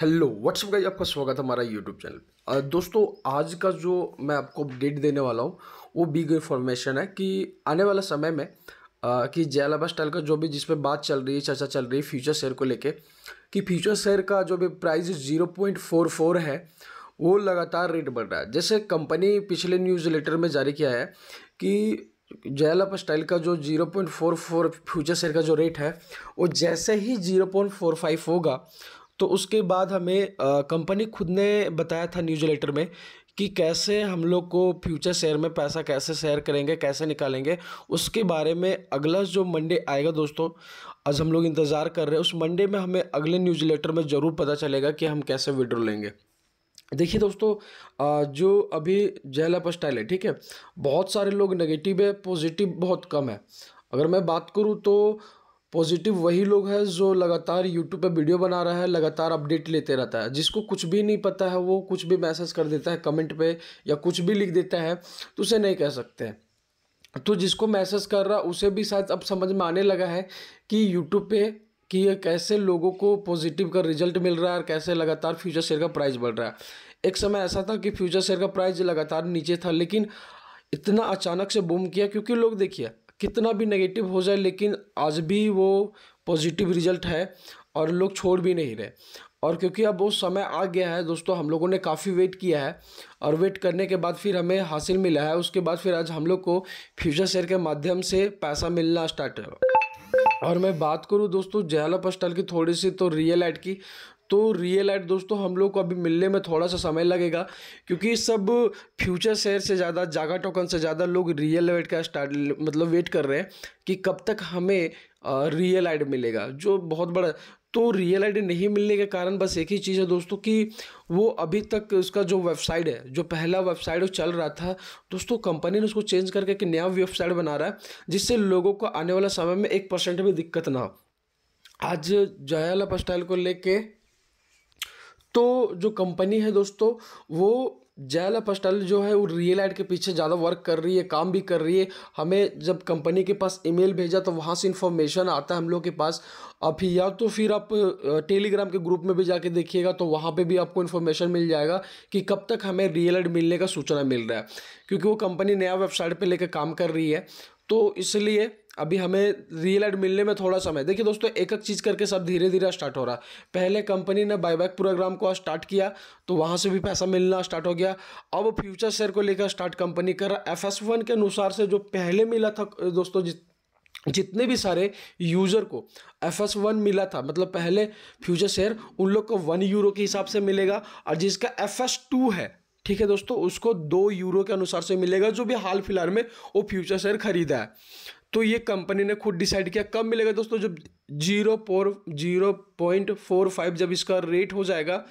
hello what's up guys आपका स्वागत है हमारा यूट्यूब चैनल दोस्तों आज का जो मैं आपको अपडेट देने वाला हूँ वो बिग इन्फॉर्मेशन है कि आने वाला समय में आ, कि जयालाबा स्टाइल का जो भी जिस पे बात चल रही है चर्चा चल रही है फ्यूचर शेयर को लेके कि फ्यूचर शेयर का जो भी price zero point four four है वो लगातार रेट बढ़ रहा है जैसे कंपनी पिछले न्यूज़ लेटर में जारी किया है कि जयालाबा स्टाइल का जो zero point four four future share का जो रेट है वो जैसे ही जीरो पॉइंट फोर फाइव होगा तो उसके बाद हमें कंपनी खुद ने बताया था न्यूज लेटर में कि कैसे हम लोग को फ्यूचर शेयर में पैसा कैसे शेयर करेंगे कैसे निकालेंगे उसके बारे में अगला जो मंडे आएगा दोस्तों आज हम लोग इंतज़ार कर रहे हैं उस मंडे में हमें अगले न्यूज लेटर में ज़रूर पता चलेगा कि हम कैसे विड्रो लेंगे देखिए दोस्तों जो अभी जहला पस्टाइल है ठीक है बहुत सारे लोग नेगेटिव है पॉजिटिव बहुत कम है अगर मैं बात करूँ तो पॉजिटिव वही लोग हैं जो लगातार यूट्यूब पे वीडियो बना रहा है लगातार अपडेट लेते रहता है जिसको कुछ भी नहीं पता है वो कुछ भी मैसेज कर देता है कमेंट पे या कुछ भी लिख देता है तो उसे नहीं कह सकते तो जिसको मैसेज कर रहा उसे भी शायद अब समझ में आने लगा है कि यूट्यूब पे कि ये कैसे लोगों को पॉजिटिव का रिजल्ट मिल रहा है और कैसे लगातार फ्यूचर शेयर का प्राइस बढ़ रहा है एक समय ऐसा था कि फ्यूचर शेयर का प्राइस लगातार नीचे था लेकिन इतना अचानक से बूम किया क्योंकि लोग देखिए कितना भी नेगेटिव हो जाए लेकिन आज भी वो पॉजिटिव रिजल्ट है और लोग छोड़ भी नहीं रहे और क्योंकि अब वो समय आ गया है दोस्तों हम लोगों ने काफ़ी वेट किया है और वेट करने के बाद फिर हमें हासिल मिला है उसके बाद फिर आज हम लोग को फ्यूचर शेयर के माध्यम से पैसा मिलना स्टार्ट है और मैं बात करूं दोस्तों जयाला पस्टल की थोड़ी सी तो रियल एड की तो रियल लाइट दोस्तों हम लोग को अभी मिलने में थोड़ा सा समय लगेगा क्योंकि सब फ्यूचर शेयर से ज़्यादा जागा टोकन से ज़्यादा लोग रियल लाइट का स्टार्ट मतलब वेट कर रहे हैं कि कब तक हमें रियल आइड मिलेगा जो बहुत बड़ा तो रियल आइड नहीं मिलने के कारण बस एक ही चीज़ है दोस्तों कि वो अभी तक उसका जो वेबसाइट है जो पहला वेबसाइट वो चल रहा था दोस्तों कंपनी ने उसको चेंज करके एक नया वेबसाइट बना रहा है जिससे लोगों को आने वाला समय में एक परसेंट भी दिक्कत ना हो आज जयाला पस्टाइल को लेके तो जो कंपनी है दोस्तों वो जैल पस्टल जो है वो रियल एड के पीछे ज़्यादा वर्क कर रही है काम भी कर रही है हमें जब कंपनी के पास ईमेल भेजा तो वहाँ से इन्फॉर्मेशन आता है हम लोग के पास अभी या तो फिर आप टेलीग्राम के ग्रुप में भी जाके देखिएगा तो वहाँ पे भी आपको इन्फॉर्मेशन मिल जाएगा कि कब तक हमें रियल एड मिलने का सूचना मिल रहा है क्योंकि वो कंपनी नया वेबसाइट पर लेकर काम कर रही है तो इसलिए अभी हमें रियल एड मिलने में थोड़ा समय देखिए दोस्तों एक एक चीज़ करके सब धीरे धीरे स्टार्ट हो रहा पहले कंपनी ने बायबैक प्रोग्राम को स्टार्ट किया तो वहाँ से भी पैसा मिलना स्टार्ट हो गया अब फ्यूचर शेयर को लेकर स्टार्ट कंपनी कर रहा एफ एस वन के अनुसार से जो पहले मिला था दोस्तों जित जितने भी सारे यूज़र को एफ एस वन मिला था मतलब पहले फ्यूचर शेयर उन लोग को वन यूरो के हिसाब से मिलेगा और जिसका एफ एस टू है ठीक है दोस्तों उसको दो यूरो के अनुसार से मिलेगा जो भी हाल फिलहाल में वो फ्यूचर शेयर खरीदा है तो ये कंपनी ने खुद डिसाइड किया कब मिलेगा दोस्तों जब जीरो पोर जीरो पॉइंट फोर फाइव जब इसका रेट हो जाएगा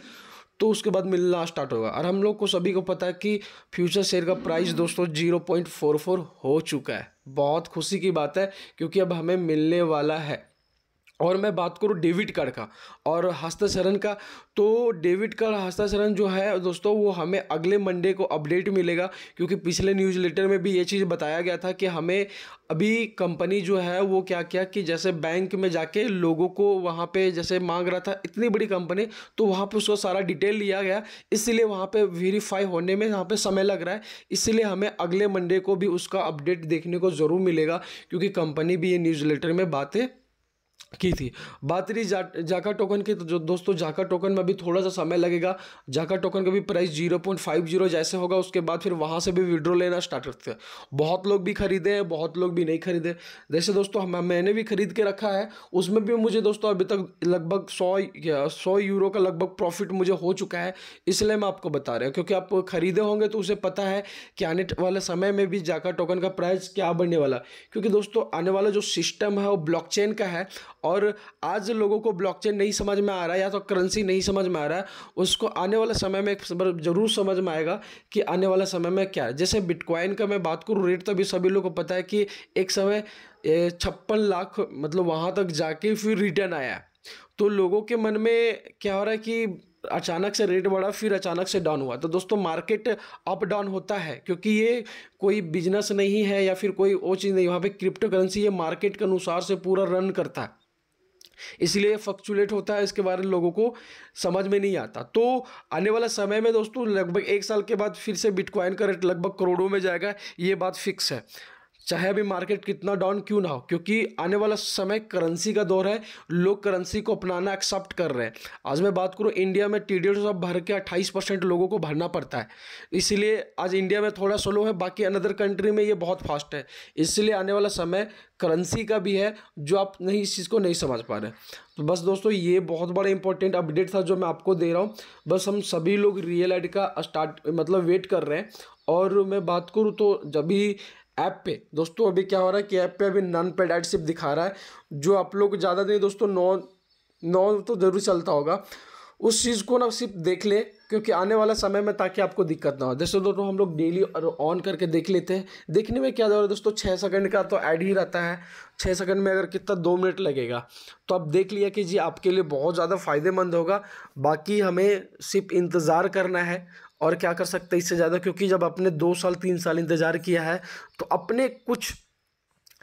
तो उसके बाद मिलना स्टार्ट होगा और हम लोग को सभी को पता है कि फ्यूचर शेयर का प्राइस दोस्तों जीरो पॉइंट फोर फोर हो चुका है बहुत खुशी की बात है क्योंकि अब हमें मिलने वाला है और मैं बात करूँ डेविड कार्ड का और हस्ताशरण का तो डेविड कार्ड हस्ताक्षरण जो है दोस्तों वो हमें अगले मंडे को अपडेट मिलेगा क्योंकि पिछले न्यूज़ लेटर में भी ये चीज़ बताया गया था कि हमें अभी कंपनी जो है वो क्या किया कि जैसे बैंक में जाके लोगों को वहाँ पे जैसे मांग रहा था इतनी बड़ी कंपनी तो वहाँ पर उसको सारा डिटेल लिया गया इसीलिए वहाँ पर वेरीफाई होने में यहाँ पर समय लग रहा है इसीलिए हमें अगले मंडे को भी उसका अपडेट देखने को ज़रूर मिलेगा क्योंकि कंपनी भी ये न्यूज़ लेटर में बातें की थी बात रही जा, जाका टोकन की तो जो दोस्तों जाका टोकन में भी थोड़ा सा समय लगेगा जाका टोकन का भी price zero point five zero जैसे होगा उसके बाद फिर वहाँ से भी विड्रो लेना स्टार्ट करते हैं बहुत लोग भी खरीदे हैं बहुत लोग भी नहीं खरीदे जैसे दोस्तों हम मैंने भी खरीद के रखा है उसमें भी मुझे दोस्तों अभी तक लगभग सौ सौ यूरो का लगभग प्रॉफिट मुझे हो चुका है इसलिए मैं आपको बता रहा हूँ क्योंकि आप खरीदे होंगे तो उसे पता है कि आने वाले समय में भी जाका टोकन का प्राइस क्या बढ़ने वाला क्योंकि दोस्तों आने वाला जो सिस्टम है वो ब्लॉक का है और आज लोगों को ब्लॉकचेन नहीं समझ में आ रहा है या तो करेंसी नहीं समझ में आ रहा है उसको आने वाले समय में ज़रूर समझ में आएगा कि आने वाला समय में क्या है जैसे बिटकॉइन का मैं बात करूँ रेट तो अभी सभी लोग को पता है कि एक समय छप्पन लाख मतलब वहाँ तक जाके फिर रिटर्न आया तो लोगों के मन में क्या हो रहा है कि अचानक से रेट बढ़ा फिर अचानक से डाउन हुआ तो दोस्तों मार्केट अप डाउन होता है क्योंकि ये कोई बिजनेस नहीं है या फिर कोई वो चीज़ नहीं वहाँ पे क्रिप्टो करेंसी ये मार्केट के अनुसार से पूरा रन करता है इसलिए फ्लक्चुलेट होता है इसके बारे में लोगों को समझ में नहीं आता तो आने वाला समय में दोस्तों लगभग एक साल के बाद फिर से बिटकॉइन का रेट लगभग करोड़ों में जाएगा ये बात फिक्स है चाहे अभी मार्केट कितना डाउन क्यों ना हो क्योंकि आने वाला समय करेंसी का दौर है लोग करेंसी को अपनाना एक्सेप्ट कर रहे हैं आज मैं बात करूँ इंडिया में टी डी भर के अट्ठाईस परसेंट लोगों को भरना पड़ता है इसीलिए आज इंडिया में थोड़ा स्लो है बाकी अनदर कंट्री में ये बहुत फास्ट है इसलिए आने वाला समय करेंसी का भी है जो आप नहीं इस चीज़ को नहीं समझ पा रहे तो बस दोस्तों ये बहुत बड़ा इंपॉर्टेंट अपडेट था जो मैं आपको दे रहा हूँ बस हम सभी लोग रियल एड का स्टार्ट मतलब वेट कर रहे हैं और मैं बात करूँ तो जब भी ऐप पे दोस्तों अभी क्या हो रहा है कि ऐप पे अभी नॉन पेड एड सिर्फ दिखा रहा है जो आप लोग ज़्यादा नहीं दोस्तों नौ नौ तो ज़रूर चलता होगा उस चीज़ को ना सिर्फ देख ले क्योंकि आने वाला समय में ताकि आपको दिक्कत ना हो जैसे दोस्तों हम लोग डेली ऑन करके देख लेते हैं देखने में क्या हो रहा है दोस्तों छः सेकंड का तो ऐड ही रहता है छः सेकंड में अगर कितना दो मिनट लगेगा तो आप देख लिया कि जी आपके लिए बहुत ज़्यादा फ़ायदेमंद होगा बाकी हमें सिर्फ इंतज़ार करना है और क्या कर सकते हैं इससे ज़्यादा क्योंकि जब आपने दो साल तीन साल इंतज़ार किया है तो अपने कुछ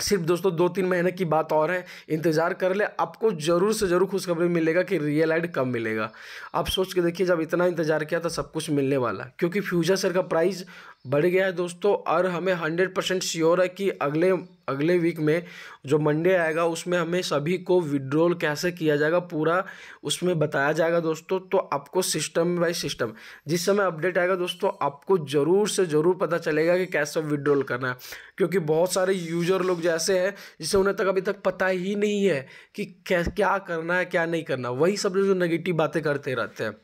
सिर्फ दोस्तों दो तीन महीने की बात और है इंतज़ार कर ले आपको ज़रूर से ज़रूर खुशखबरी मिलेगा कि रियल आइड कब मिलेगा आप सोच के देखिए जब इतना इंतज़ार किया था सब कुछ मिलने वाला क्योंकि फ्यूजर सर का प्राइस बढ़ गया है दोस्तों और हमें हंड्रेड परसेंट श्योर है कि अगले अगले वीक में जो मंडे आएगा उसमें हमें सभी को विड्रोल कैसे किया जाएगा पूरा उसमें बताया जाएगा दोस्तों तो आपको सिस्टम बाय सिस्टम जिस समय अपडेट आएगा दोस्तों आपको ज़रूर से ज़रूर पता चलेगा कि कैसे विड्रोल करना है क्योंकि बहुत सारे यूजर लोग जैसे हैं जिसे उन्हें तक अभी तक पता ही नहीं है कि क्या करना है क्या नहीं करना वही सब जो नेगेटिव बातें करते रहते हैं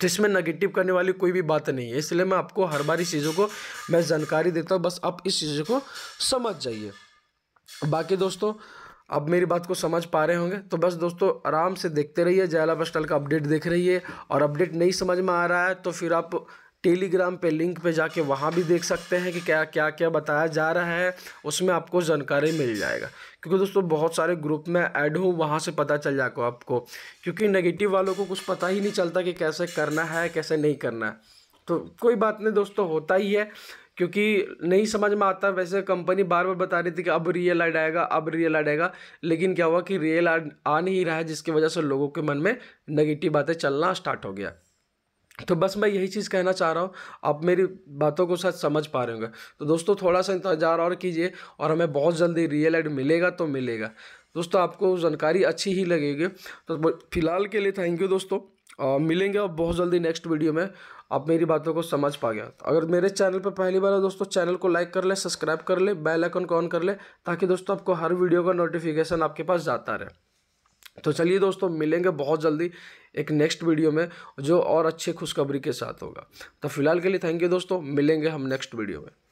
तो इसमें नेगेटिव करने वाली कोई भी बात नहीं है इसलिए मैं आपको हर बार इस चीज़ों को मैं जानकारी देता हूँ बस आप इस चीज़ों को समझ जाइए बाकी दोस्तों अब मेरी बात को समझ पा रहे होंगे तो बस दोस्तों आराम से देखते रहिए जयाला बस्टल का अपडेट देख रही है और अपडेट नहीं समझ में आ रहा है तो फिर आप टेलीग्राम पे लिंक पे जाके वहाँ भी देख सकते हैं कि क्या क्या क्या बताया जा रहा है उसमें आपको जानकारी मिल जाएगा क्योंकि दोस्तों बहुत सारे ग्रुप में ऐड हूँ वहाँ से पता चल जाएगा आपको क्योंकि नेगेटिव वालों को कुछ पता ही नहीं चलता कि कैसे करना है कैसे नहीं करना है तो कोई बात नहीं दोस्तों होता ही है क्योंकि नहीं समझ में आता वैसे कंपनी बार बार बता रही थी कि अब रियल ऐड आएगा अब रियल ऐड आएगा लेकिन क्या हुआ कि रियल ऐड आ नहीं रहा है जिसकी वजह से लोगों के मन में नेगेटिव बातें चलना स्टार्ट हो गया तो बस मैं यही चीज़ कहना चाह रहा हूँ आप मेरी बातों को शायद समझ पा रहे होंगे तो दोस्तों थोड़ा सा इंतज़ार और कीजिए और हमें बहुत जल्दी रियल एड मिलेगा तो मिलेगा दोस्तों आपको जानकारी अच्छी ही लगेगी तो फिलहाल के लिए थैंक यू दोस्तों आ, मिलेंगे और बहुत जल्दी नेक्स्ट वीडियो में आप मेरी बातों को समझ पा गया तो अगर मेरे चैनल पर पहली बार हो दोस्तों चैनल को लाइक कर ले सब्सक्राइब कर ले बेल आइकन को ऑन कर ले ताकि दोस्तों आपको हर वीडियो का नोटिफिकेशन आपके पास जाता रहे तो चलिए दोस्तों मिलेंगे बहुत जल्दी एक नेक्स्ट वीडियो में जो और अच्छे खुशखबरी के साथ होगा तो फिलहाल के लिए थैंक यू दोस्तों मिलेंगे हम नेक्स्ट वीडियो में